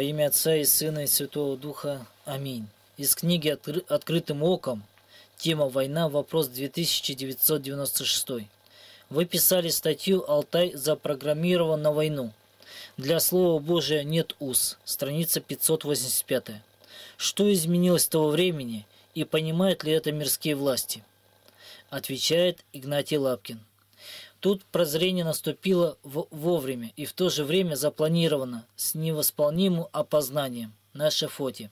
Во имя Отца и Сына и Святого Духа. Аминь. Из книги «Открытым оком» тема «Война. Вопрос 2996». Вы писали статью «Алтай запрограммирован на войну». Для Слова Божия нет уз. Страница 585. Что изменилось с того времени и понимают ли это мирские власти? Отвечает Игнатий Лапкин. Тут прозрение наступило в вовремя и в то же время запланировано, с невосполнимым опознанием, на шефоте.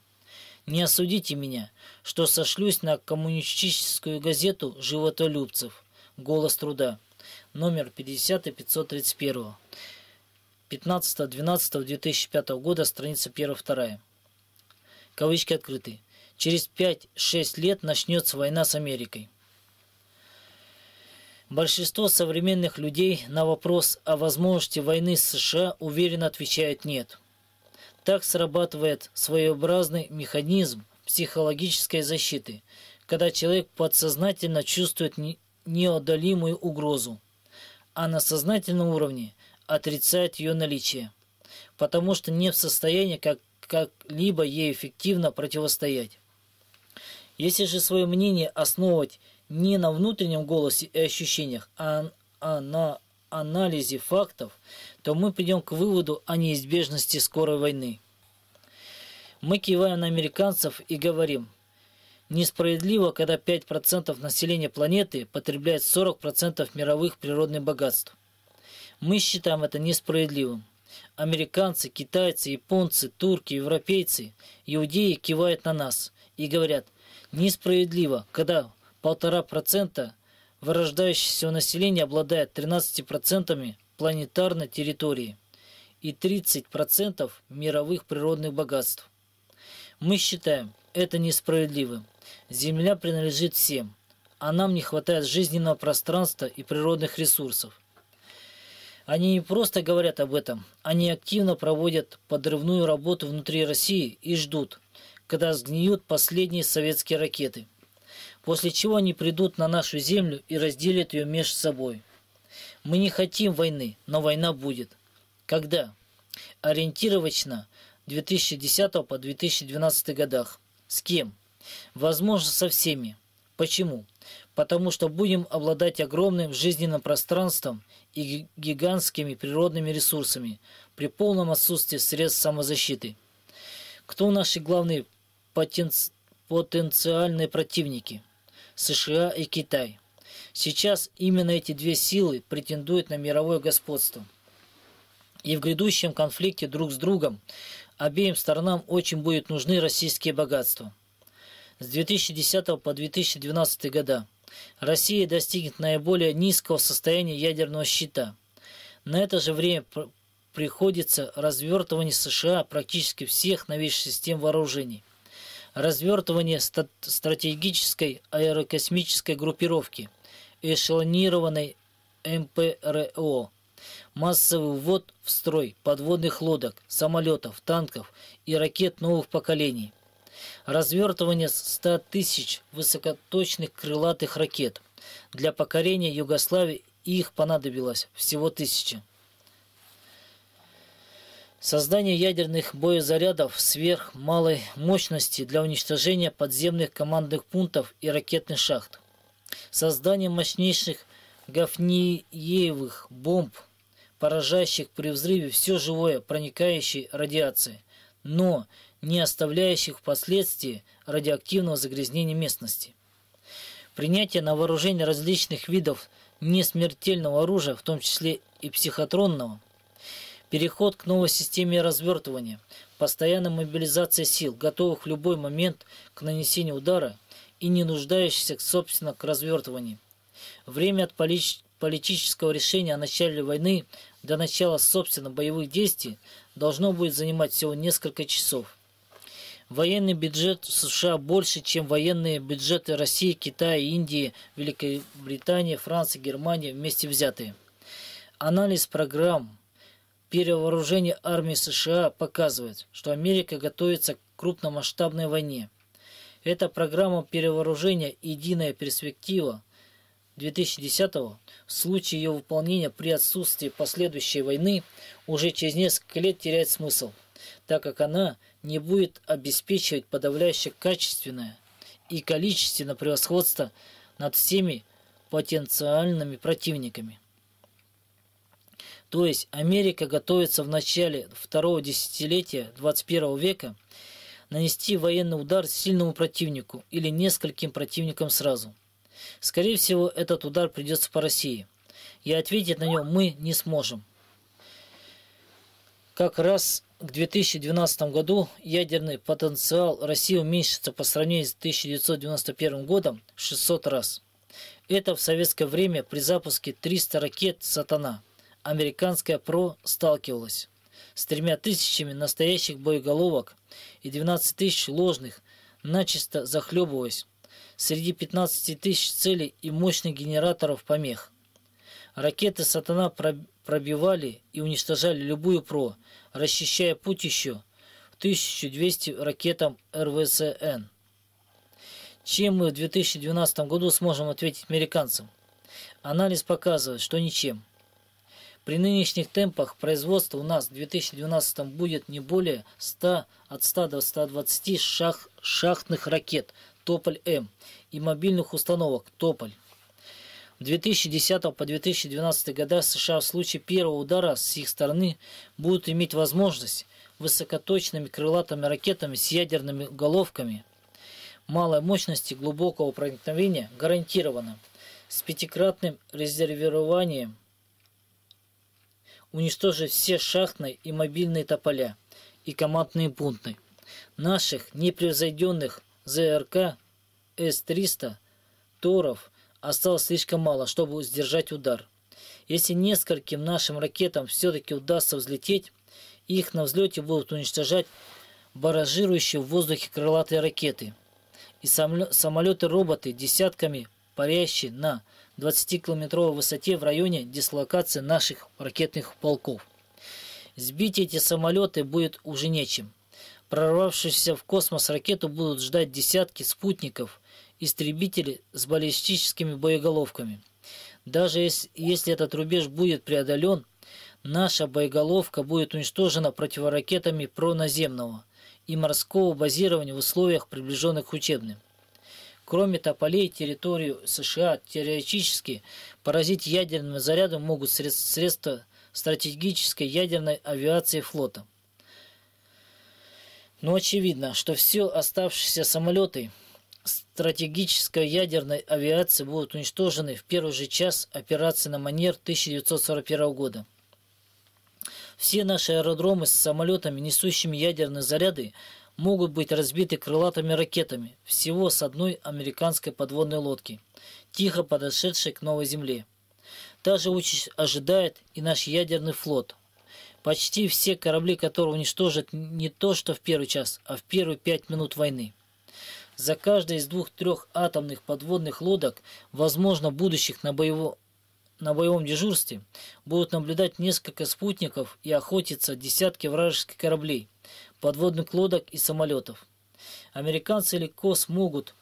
Не осудите меня, что сошлюсь на коммунистическую газету «Животолюбцев» «Голос труда», номер 50 531, 15-12-2005 года, страница 1-2. Кавычки открыты. Через 5-6 лет начнется война с Америкой. Большинство современных людей на вопрос о возможности войны с США уверенно отвечает «нет». Так срабатывает своеобразный механизм психологической защиты, когда человек подсознательно чувствует неодолимую угрозу, а на сознательном уровне отрицает ее наличие, потому что не в состоянии как как-либо ей эффективно противостоять. Если же свое мнение основывать не на внутреннем голосе и ощущениях, а, а на анализе фактов, то мы придем к выводу о неизбежности скорой войны. Мы киваем на американцев и говорим, несправедливо, когда 5% населения планеты потребляет 40% мировых природных богатств. Мы считаем это несправедливым. Американцы, китайцы, японцы, турки, европейцы, иудеи кивают на нас и говорят, несправедливо, когда 1,5% вырождающееся населения обладает 13% планетарной территории и 30% мировых природных богатств. Мы считаем это несправедливым. Земля принадлежит всем, а нам не хватает жизненного пространства и природных ресурсов. Они не просто говорят об этом, они активно проводят подрывную работу внутри России и ждут, когда сгниют последние советские ракеты – после чего они придут на нашу землю и разделят ее между собой. Мы не хотим войны, но война будет. Когда? Ориентировочно 2010 по 2012 годах. С кем? Возможно, со всеми. Почему? Потому что будем обладать огромным жизненным пространством и гигантскими природными ресурсами при полном отсутствии средств самозащиты. Кто наши главные потенциальные противники? США и Китай. Сейчас именно эти две силы претендуют на мировое господство. И в грядущем конфликте друг с другом обеим сторонам очень будут нужны российские богатства. С 2010 по 2012 года Россия достигнет наиболее низкого состояния ядерного щита. На это же время приходится развертывание США практически всех новейших систем вооружений – развертывание стратегической аэрокосмической группировки, эшелонированной МПРО, массовый ввод в строй подводных лодок, самолетов, танков и ракет новых поколений, развертывание 100 тысяч высокоточных крылатых ракет. Для покорения Югославии их понадобилось всего тысяча. Создание ядерных боезарядов сверх малой мощности для уничтожения подземных командных пунктов и ракетных шахт. Создание мощнейших гафниевых бомб, поражающих при взрыве все живое, проникающей радиации, но не оставляющих впоследствии радиоактивного загрязнения местности. Принятие на вооружение различных видов несмертельного оружия, в том числе и психотронного – Переход к новой системе развертывания, постоянная мобилизация сил, готовых в любой момент к нанесению удара и не нуждающихся, собственно, к развертыванию. Время от политического решения о начале войны до начала, собственно, боевых действий должно будет занимать всего несколько часов. Военный бюджет США больше, чем военные бюджеты России, Китая, Индии, Великобритании, Франции, Германии вместе взятые. Анализ программ – перевооружение армии США показывает, что Америка готовится к крупномасштабной войне. Эта программа перевооружения «Единая перспектива» 2010 го в случае ее выполнения при отсутствии последующей войны уже через несколько лет теряет смысл, так как она не будет обеспечивать подавляюще качественное и количественное превосходство над всеми потенциальными противниками. То есть Америка готовится в начале второго десятилетия 21 века нанести военный удар сильному противнику или нескольким противникам сразу. Скорее всего, этот удар придется по России. И ответить на него мы не сможем. Как раз к 2012 году ядерный потенциал России уменьшится по сравнению с 1991 годом в 600 раз. Это в советское время при запуске 300 ракет «Сатана» американская ПРО сталкивалась с тремя тысячами настоящих боеголовок и 12 тысяч ложных, начисто захлебываясь, среди 15 тысяч целей и мощных генераторов помех. Ракеты «Сатана» пробивали и уничтожали любую ПРО, расчищая путь еще 1200 ракетам РВСН. Чем мы в 2012 году сможем ответить американцам? Анализ показывает, что ничем – при нынешних темпах производства у нас в 2012 будет не более 100, от 100 до 120 шах, шахтных ракет «Тополь-М» и мобильных установок «Тополь». В 2010 по 2012 года США в случае первого удара с их стороны будут иметь возможность высокоточными крылатыми ракетами с ядерными головками малой мощности глубокого проникновения гарантированно с пятикратным резервированием уничтожить все шахтные и мобильные тополя и командные пункты. Наших непревзойденных ЗРК С-300 Торов осталось слишком мало, чтобы сдержать удар. Если нескольким нашим ракетам все-таки удастся взлететь, их на взлете будут уничтожать баражирующие в воздухе крылатые ракеты и самолеты-роботы десятками парящие на 20-километровой высоте в районе дислокации наших ракетных полков. Сбить эти самолеты будет уже нечем. Прорвавшуюся в космос ракету будут ждать десятки спутников, истребители с баллистическими боеголовками. Даже если этот рубеж будет преодолен, наша боеголовка будет уничтожена противоракетами проназемного и морского базирования в условиях, приближенных к учебным. Кроме тополей, территорию США теоретически поразить ядерным зарядом могут средства стратегической ядерной авиации флота. Но очевидно, что все оставшиеся самолеты стратегической ядерной авиации будут уничтожены в первый же час операции на манер 1941 года. Все наши аэродромы с самолетами, несущими ядерные заряды, могут быть разбиты крылатыми ракетами всего с одной американской подводной лодки, тихо подошедшей к Новой Земле. Та же участь ожидает и наш ядерный флот. Почти все корабли, которые уничтожат не то что в первый час, а в первые пять минут войны. За каждой из двух-трех атомных подводных лодок, возможно, будущих на боевом на боевом дежурстве будут наблюдать несколько спутников и охотиться десятки вражеских кораблей, подводных лодок и самолетов. Американцы легко смогут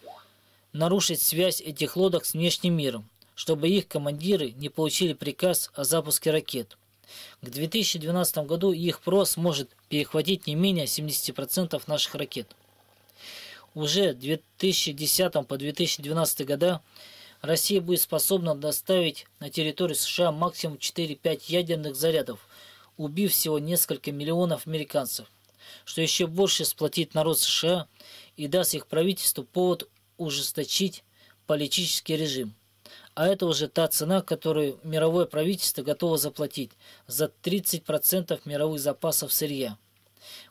нарушить связь этих лодок с внешним миром, чтобы их командиры не получили приказ о запуске ракет. К 2012 году их ПРО сможет перехватить не менее 70% наших ракет. Уже 2010 по 2012 года Россия будет способна доставить на территорию США максимум 4-5 ядерных зарядов, убив всего несколько миллионов американцев – что еще больше сплотит народ США и даст их правительству повод ужесточить политический режим. А это уже та цена, которую мировое правительство готово заплатить за 30% мировых запасов сырья.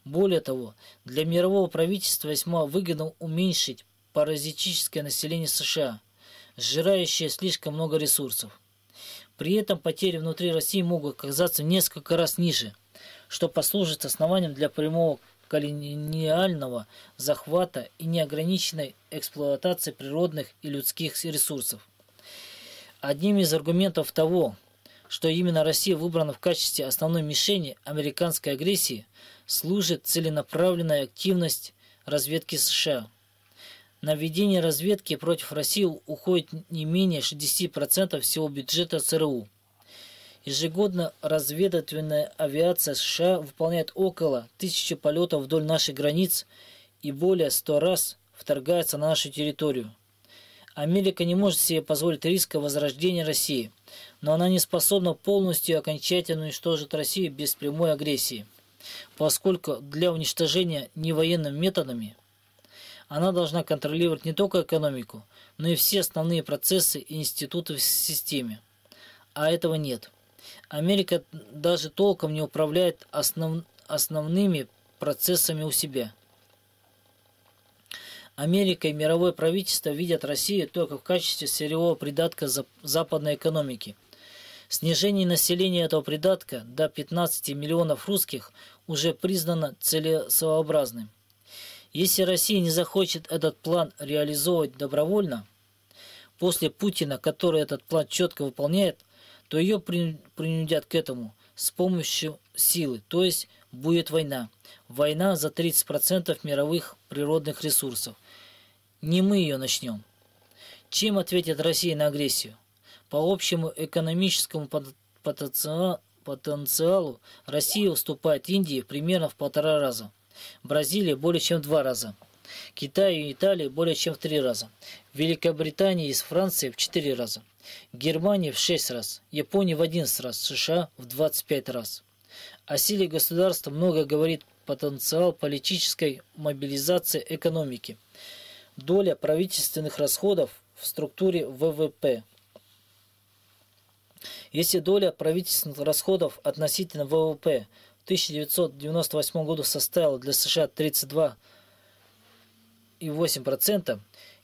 Более того, для мирового правительства весьма выгодно уменьшить паразитическое население США, сжирающее слишком много ресурсов. При этом потери внутри России могут оказаться несколько раз ниже, что послужит основанием для прямого колониального захвата и неограниченной эксплуатации природных и людских ресурсов. Одним из аргументов того, что именно Россия выбрана в качестве основной мишени американской агрессии, служит целенаправленная активность разведки США. На ведение разведки против России уходит не менее 60% всего бюджета ЦРУ – Ежегодно разведывательная авиация США выполняет около тысячи полетов вдоль наших границ и более сто раз вторгается на нашу территорию. Америка не может себе позволить риска возрождения России, но она не способна полностью и окончательно уничтожить Россию без прямой агрессии, поскольку для уничтожения не военными методами она должна контролировать не только экономику, но и все основные процессы и институты в системе. А этого нет. Америка даже толком не управляет основ, основными процессами у себя. Америка и мировое правительство видят Россию только в качестве сырьевого придатка западной экономики. Снижение населения этого придатка до 15 миллионов русских уже признано целесообразным. Если Россия не захочет этот план реализовывать добровольно, после Путина, который этот план четко выполняет, то ее принудят к этому с помощью силы, то есть будет война. Война за 30% мировых природных ресурсов. Не мы ее начнем. Чем ответит Россия на агрессию? По общему экономическому потенциалу Россия уступает Индии примерно в полтора раза. Бразилия более чем в два раза. Китаю и Италии более чем в три раза. Великобритании и Франции в четыре раза. Германия в 6 раз, Япония в 11 раз, США в 25 раз. О силе государства много говорит потенциал политической мобилизации экономики, доля правительственных расходов в структуре ВВП. Если доля правительственных расходов относительно ВВП в 1998 году составила для США 32,8%,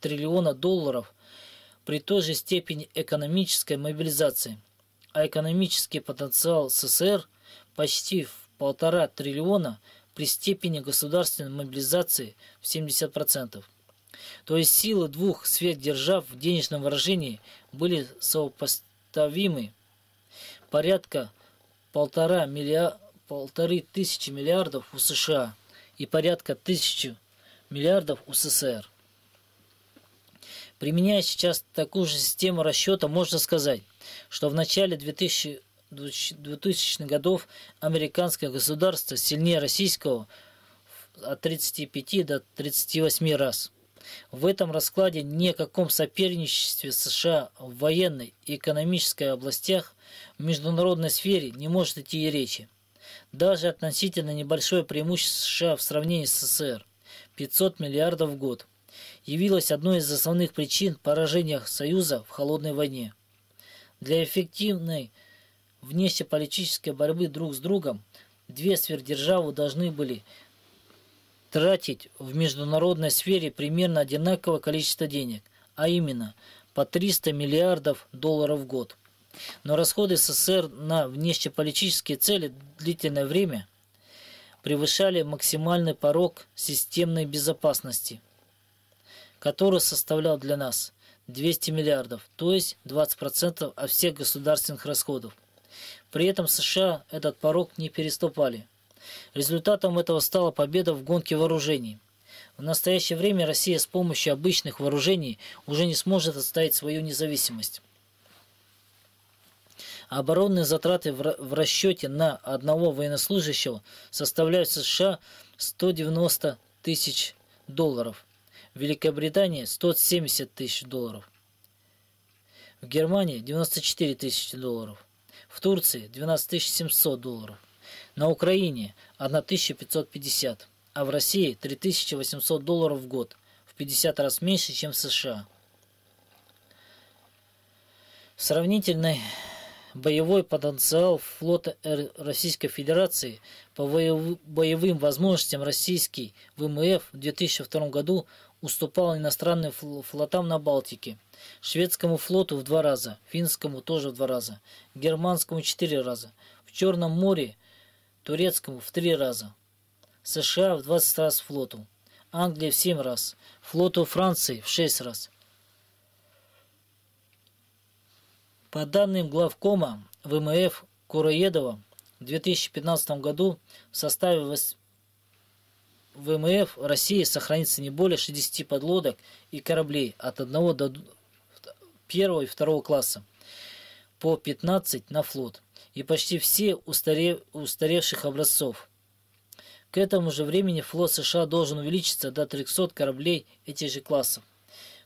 триллиона долларов при той же степени экономической мобилизации, а экономический потенциал СССР почти в полтора триллиона при степени государственной мобилизации в 70%. То есть силы двух сверхдержав в денежном выражении были сопоставимы порядка полтора миллиард полторы тысячи миллиардов у США и порядка тысячи миллиардов у СССР. Применяя сейчас такую же систему расчета, можно сказать, что в начале 2000, х годов американское государство сильнее российского от 35 до 38 раз. В этом раскладе ни о каком соперничестве США в военной и экономической областях в международной сфере не может идти и речи. Даже относительно небольшое преимущество США в сравнении с СССР – 500 миллиардов в год – явилась одной из основных причин поражения Союза в Холодной войне. Для эффективной внешнеполитической борьбы друг с другом две сверхдержавы должны были тратить в международной сфере примерно одинаковое количество денег, а именно по 300 миллиардов долларов в год. Но расходы СССР на внешнеполитические цели длительное время превышали максимальный порог системной безопасности – который составлял для нас 200 миллиардов, то есть 20% от всех государственных расходов. При этом США этот порог не переступали. Результатом этого стала победа в гонке вооружений. В настоящее время Россия с помощью обычных вооружений уже не сможет отстоять свою независимость. Оборонные затраты в расчете на одного военнослужащего составляют США 190 тысяч долларов – в Великобритании 170 тысяч долларов, в Германии 94 тысячи долларов, в Турции 12 700 долларов, на Украине 1550, а в России 3800 долларов в год, в 50 раз меньше, чем в США. Сравнительный боевой потенциал флота Российской Федерации по боевым возможностям российский ВМФ в 2002 году уступал иностранным флотам на Балтике. Шведскому флоту в два раза, финскому тоже в два раза, германскому четыре раза, в Черном море турецкому в три раза, США в 20 раз флоту, Англия в семь раз, флоту Франции в шесть раз. По данным главкома ВМФ Куроедова в 2015 году в составе ВМФ России сохранится не более 60 подлодок и кораблей от 1 до 1 и 2 класса по 15 на флот и почти все устаревших образцов. К этому же времени флот США должен увеличиться до 300 кораблей этих же классов.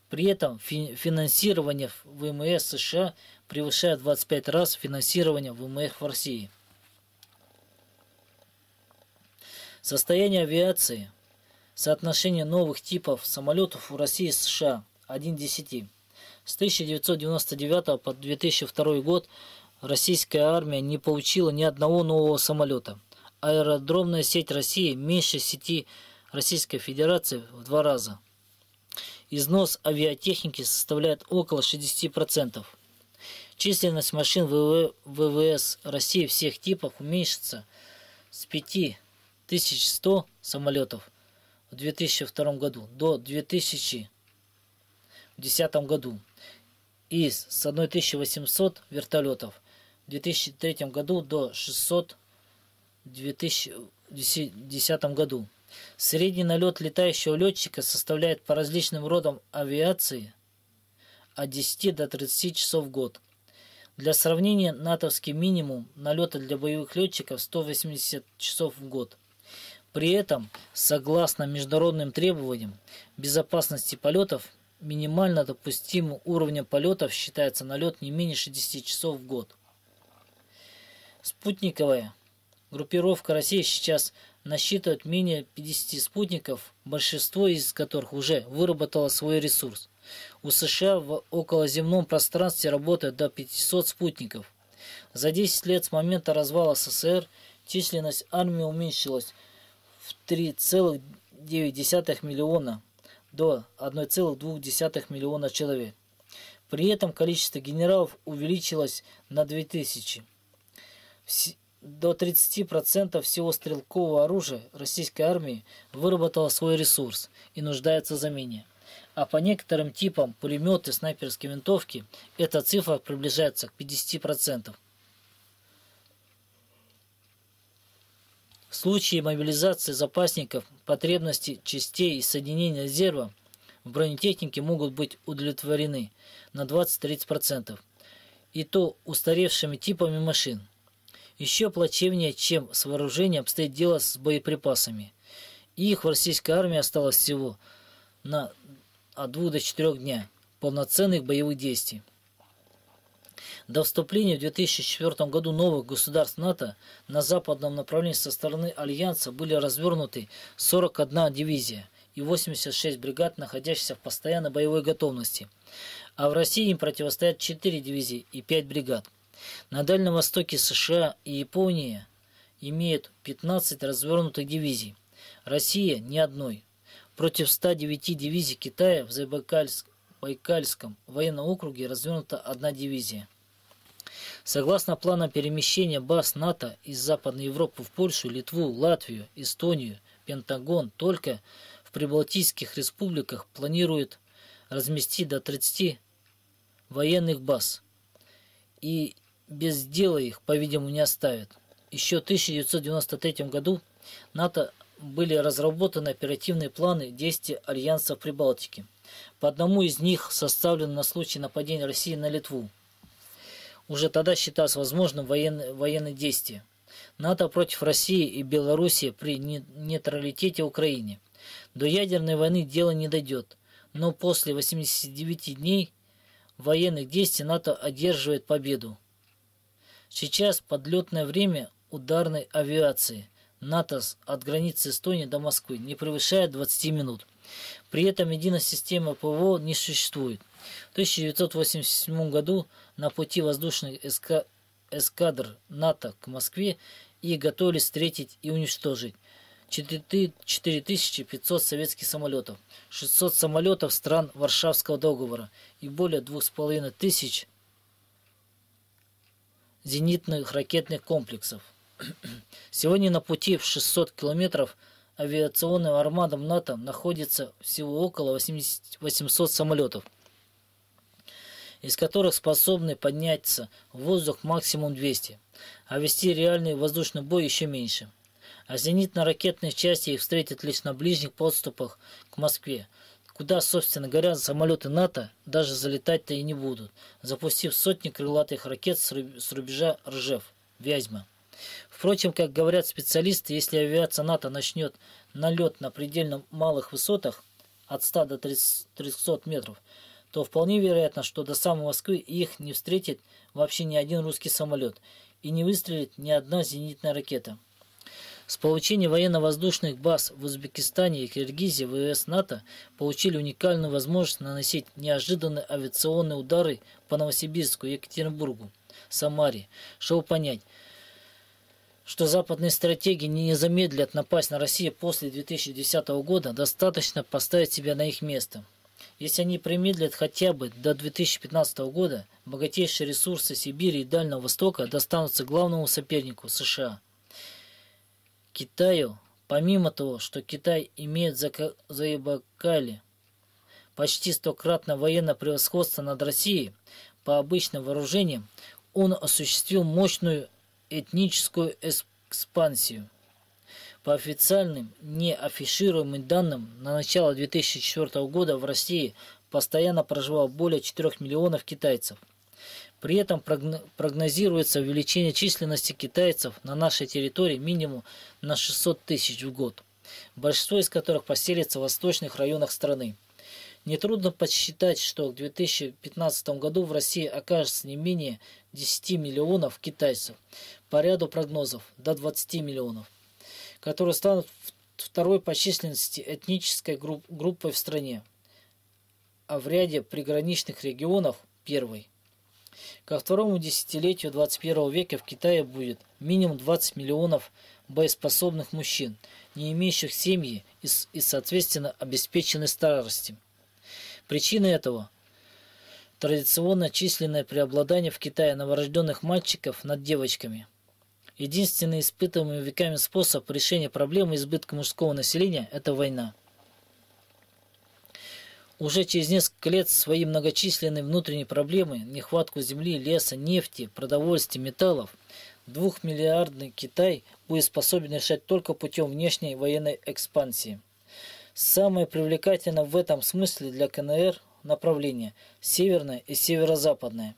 При этом фи финансирование ВМС США превышает 25 раз финансирование ВМФ в России. Состояние авиации. Соотношение новых типов самолетов у России и США 1 к 10. С 1999 по 2002 год российская армия не получила ни одного нового самолета. Аэродромная сеть России меньше сети Российской Федерации в два раза. Износ авиатехники составляет около 60%. Численность машин ВВС России всех типов уменьшится с 5 1100 самолетов в 2002 году до 2010 году и с 1800 вертолетов в 2003 году до 600 в 2010 году. Средний налет летающего летчика составляет по различным родам авиации от 10 до 30 часов в год. Для сравнения, натовский минимум налета для боевых летчиков 180 часов в год – при этом, согласно международным требованиям безопасности полетов, минимально допустимым уровнем полетов считается налет не менее 60 часов в год. Спутниковая группировка России сейчас насчитывает менее 50 спутников, большинство из которых уже выработало свой ресурс. У США в околоземном пространстве работает до 500 спутников. За 10 лет с момента развала СССР численность армии уменьшилась в 3,9 миллиона до 1,2 миллиона человек. При этом количество генералов увеличилось на 2000. До 30% всего стрелкового оружия российской армии выработало свой ресурс и нуждается в замене. А по некоторым типам пулеметы, снайперские винтовки эта цифра приближается к 50%. В случае мобилизации запасников потребности частей и соединений резерва в бронетехнике могут быть удовлетворены на 20-30%, и то устаревшими типами машин. Еще плачевнее, чем с вооружением, обстоит дело с боеприпасами. Их в российской армии осталось всего на от 2 до 4 дня полноценных боевых действий. До вступления в 2004 году новых государств НАТО на западном направлении со стороны Альянса были развернуты 41 дивизия и 86 бригад, находящихся в постоянной боевой готовности. А в России им противостоят 4 дивизии и 5 бригад. На Дальнем Востоке США и Япония имеют 15 развернутых дивизий. Россия – ни одной. Против 109 дивизий Китая в Забайкальском военном округе развернута одна дивизия. Согласно планам перемещения баз НАТО из Западной Европы в Польшу, Литву, Латвию, Эстонию, Пентагон только в прибалтийских республиках планирует разместить до 30 военных баз. И без дела их, по-видимому, не оставят. Еще в 1993 году НАТО были разработаны оперативные планы действий Альянса в Прибалтике. По одному из них составлен на случай нападения России на Литву – уже тогда считалось возможным воен, военные действия. НАТО против России и Белоруссии при нейтралитете Украины До ядерной войны дело не дойдет, но после 89 дней военных действий НАТО одерживает победу. Сейчас подлетное время ударной авиации НАТО от границы Эстонии до Москвы не превышает 20 минут. При этом единой системы ПВО не существует. В 1987 году на пути воздушных эскадр НАТО к Москве и готовились встретить и уничтожить 4500 советских самолетов, 600 самолетов стран Варшавского договора и более 2500 зенитных ракетных комплексов. Сегодня на пути в 600 километров авиационным армадам НАТО находится всего около 80, 800 самолетов – из которых способны подняться в воздух максимум 200, а вести реальный воздушный бой еще меньше. А зенитно-ракетные части их встретят лишь на ближних подступах к Москве, куда, собственно говоря, самолеты НАТО даже залетать-то и не будут, запустив сотни крылатых ракет с рубежа Ржев, Вязьма. Впрочем, как говорят специалисты, если авиация НАТО начнет налет на предельно малых высотах от 100 до 300 метров – то вполне вероятно, что до самой Москвы их не встретит вообще ни один русский самолет и не выстрелит ни одна зенитная ракета. С получения военно-воздушных баз в Узбекистане и Киргизии ВВС НАТО получили уникальную возможность наносить неожиданные авиационные удары по Новосибирску, Екатеринбургу, Самаре, чтобы понять, что западные стратегии не замедлят напасть на Россию после 2010 года, достаточно поставить себя на их место – если они промедлят хотя бы до 2015 года, богатейшие ресурсы Сибири и Дальнего Востока достанутся главному сопернику – США. Китаю, помимо того, что Китай имеет за, за почти стократное военное превосходство над Россией по обычным вооружениям, он осуществил мощную этническую экспансию. По официальным, не данным, на начало 2004 года в России постоянно проживало более 4 миллионов китайцев. При этом прогнозируется увеличение численности китайцев на нашей территории минимум на 600 тысяч в год, большинство из которых поселится в восточных районах страны. Нетрудно подсчитать, что к 2015 году в России окажется не менее 10 миллионов китайцев, по ряду прогнозов до 20 миллионов которые станут второй по численности этнической групп, группой в стране, а в ряде приграничных регионов – первой. Ко второму десятилетию 21 века в Китае будет минимум 20 миллионов боеспособных мужчин, не имеющих семьи и, и соответственно, обеспеченной старости. Причина этого – традиционно численное преобладание в Китае новорожденных мальчиков над девочками – Единственный испытываемый веками способ решения проблемы избытка мужского населения – это война. Уже через несколько лет свои многочисленные внутренние проблемы – нехватку земли, леса, нефти, продовольствия, металлов – двухмиллиардный Китай будет способен решать только путем внешней военной экспансии. Самое привлекательное в этом смысле для КНР направление – северное и северо-западное.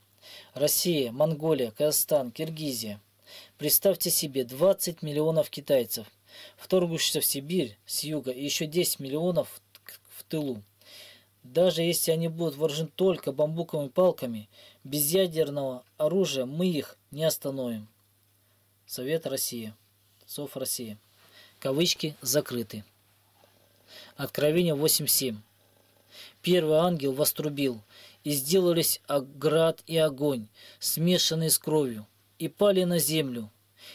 Россия, Монголия, Казахстан, Киргизия – Представьте себе, 20 миллионов китайцев, вторгнувшихся в Сибирь с юга, и еще 10 миллионов в тылу. Даже если они будут вооружены только бамбуковыми палками, без ядерного оружия мы их не остановим. Совет России. Сов России. Кавычки закрыты. Откровение 8.7. Первый ангел вострубил, и сделались град и огонь, смешанные с кровью и пали на землю.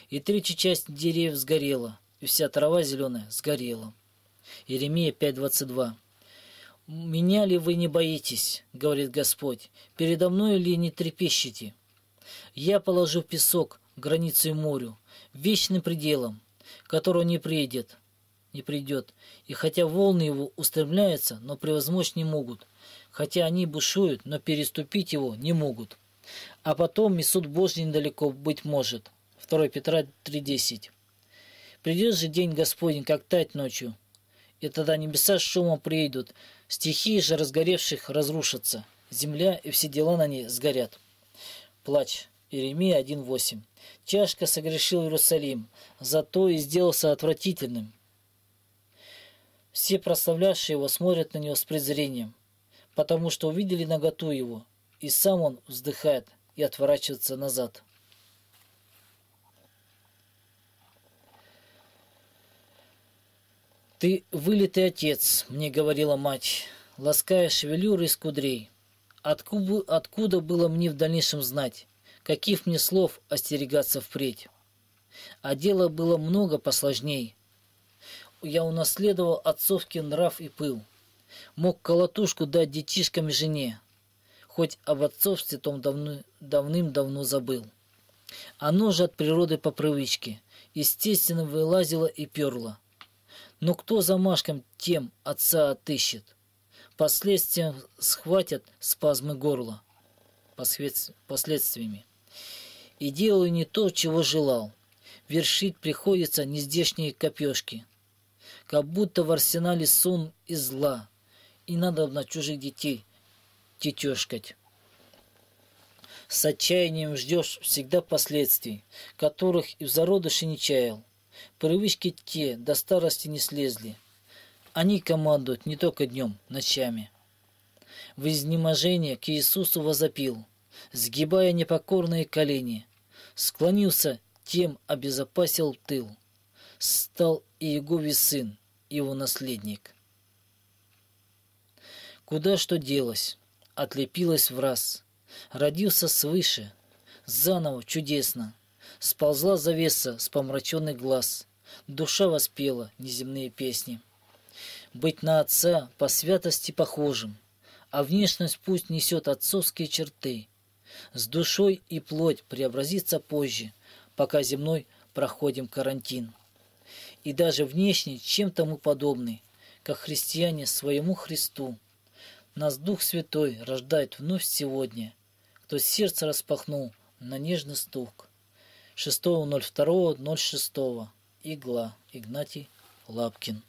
И третья часть деревьев сгорела, и вся трава зеленая сгорела. Еремия 5.22 «Меня ли вы не боитесь, — говорит Господь, — передо мною ли не трепещете? Я положу песок, границей морю, вечным пределом, которого не приедет, не придет. И хотя волны его устремляются, но превозмочь не могут. Хотя они бушуют, но переступить его не могут а потом и суд Божий недалеко быть может. 2 Петра 3.10. Придет же день Господень, как тать ночью, и тогда небеса с шумом приедут, стихии же разгоревших разрушатся, земля и все дела на ней сгорят. Плач. Иеремия 1.8. Чашка согрешил Иерусалим, зато и сделался отвратительным. Все прославлявшие его смотрят на него с презрением, потому что увидели наготу его, и сам он вздыхает – и отворачиваться назад. «Ты вылитый отец», — мне говорила мать, лаская шевелюры из кудрей. Откуда, откуда было мне в дальнейшем знать, каких мне слов остерегаться впредь? А дело было много посложней. Я унаследовал отцовский нрав и пыл. Мог колотушку дать детишкам и жене, хоть об отцовстве том давным-давно забыл. Оно же от природы по привычке, естественно, вылазило и перло. Но кто за Машком тем отца отыщет? последствиям схватят спазмы горла. Последствиями. И делаю не то, чего желал. Вершить приходится нездешние копешки. Как будто в арсенале сон и зла. И надо на чужих детей Тетюшкать. С отчаянием ждешь всегда последствий, которых и в зародыше не чаял. Привычки те до старости не слезли. Они командуют не только днем, ночами. В изнеможение к Иисусу возопил, сгибая непокорные колени. Склонился, тем обезопасил тыл. Стал Иегови сын, его наследник. Куда что делось? отлепилась в раз. Родился свыше, заново, чудесно. Сползла завеса с помраченных глаз. Душа воспела неземные песни. Быть на отца по святости похожим, а внешность пусть несет отцовские черты. С душой и плоть преобразится позже, пока земной проходим карантин. И даже внешне чем-то мы подобны, как христиане своему Христу – нас Дух Святой рождает вновь сегодня, кто сердце распахнул на нежный стук. 6.02.06. Игла. Игнатий Лапкин.